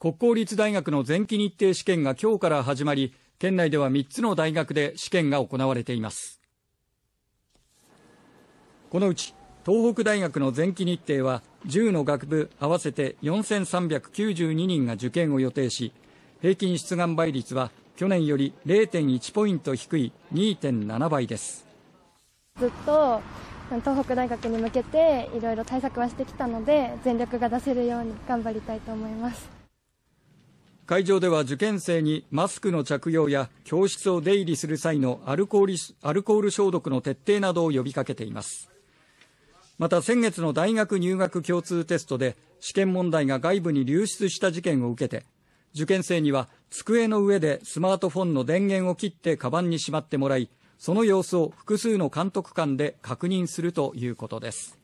国公立大学の前期日程試験が今日から始まり県内では3つの大学で試験が行われていますこのうち東北大学の前期日程は10の学部合わせて4392人が受験を予定し平均出願倍率は去年より0.1ポイント低い2.7倍ですずっと東北大学に向けていろいろ対策はしてきたので全力が出せるように頑張りたいと思います会場では受験生にマスクの着用や教室を出入りする際のアルコールアルコール消毒の徹底などを呼びかけていますまた先月の大学入学共通テストで試験問題が外部に流出した事件を受けて受験生には机の上でスマートフォンの電源を切ってカバンにしまってもらいその様子を複数の監督官で確認するということです